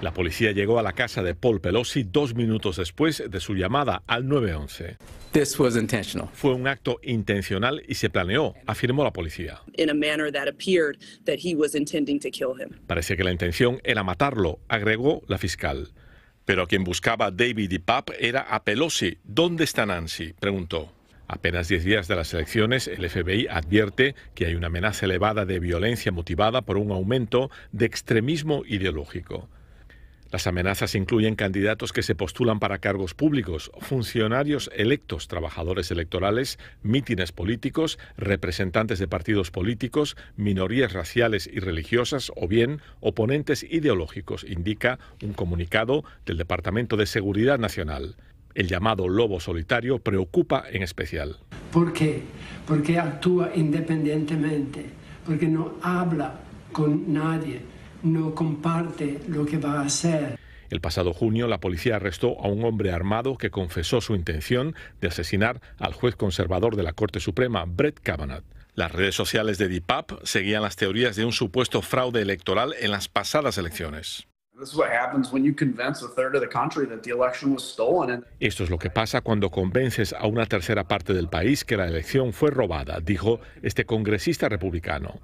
La policía llegó a la casa de Paul Pelosi dos minutos después de su llamada al 911. Fue un acto intencional y se planeó, afirmó la policía. Parece que la intención era matarlo, agregó la fiscal. Pero a quien buscaba David y Papp era a Pelosi. ¿Dónde está Nancy? preguntó. Apenas 10 días de las elecciones, el FBI advierte que hay una amenaza elevada de violencia motivada por un aumento de extremismo ideológico. Las amenazas incluyen candidatos que se postulan para cargos públicos, funcionarios electos, trabajadores electorales, mítines políticos, representantes de partidos políticos, minorías raciales y religiosas o bien oponentes ideológicos, indica un comunicado del Departamento de Seguridad Nacional. El llamado lobo solitario preocupa en especial. ¿Por qué? Porque actúa independientemente, porque no habla con nadie, no comparte lo que va a hacer. El pasado junio, la policía arrestó a un hombre armado que confesó su intención de asesinar al juez conservador de la Corte Suprema, Brett Kavanaugh. Las redes sociales de DIPAP seguían las teorías de un supuesto fraude electoral en las pasadas elecciones. Esto es lo que pasa cuando convences a una tercera parte del país que la elección fue robada, dijo este congresista republicano.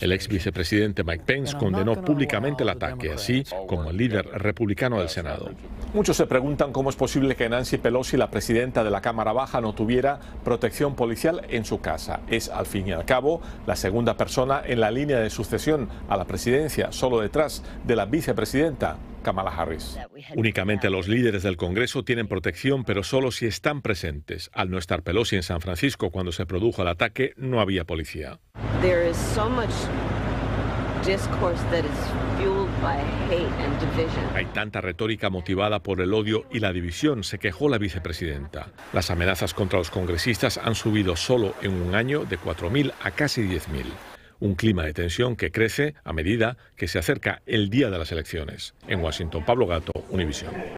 El ex vicepresidente Mike Pence condenó públicamente el ataque, así como el líder republicano del Senado. Muchos se preguntan cómo es posible que Nancy Pelosi, la presidenta de la Cámara Baja, no tuviera protección policial en su casa. Es, al fin y al cabo, la segunda persona en la línea de sucesión a la presidencia, solo detrás de la vicepresidenta. Kamala Harris. Únicamente los líderes del Congreso tienen protección, pero solo si están presentes. Al no estar Pelosi en San Francisco cuando se produjo el ataque, no había policía. Hay tanta retórica motivada por el odio y la división, se quejó la vicepresidenta. Las amenazas contra los congresistas han subido solo en un año de 4.000 a casi 10.000 un clima de tensión que crece a medida que se acerca el día de las elecciones. En Washington, Pablo Gato, Univision.